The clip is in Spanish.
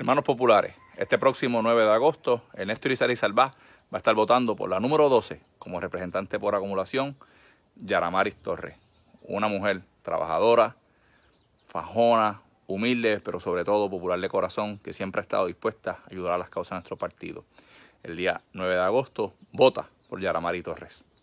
Hermanos populares, este próximo 9 de agosto, Ernesto y Salvá va a estar votando por la número 12 como representante por acumulación, Yaramaris Torres. Una mujer trabajadora, fajona, humilde, pero sobre todo popular de corazón, que siempre ha estado dispuesta a ayudar a las causas de nuestro partido. El día 9 de agosto, vota por Yaramaris Torres.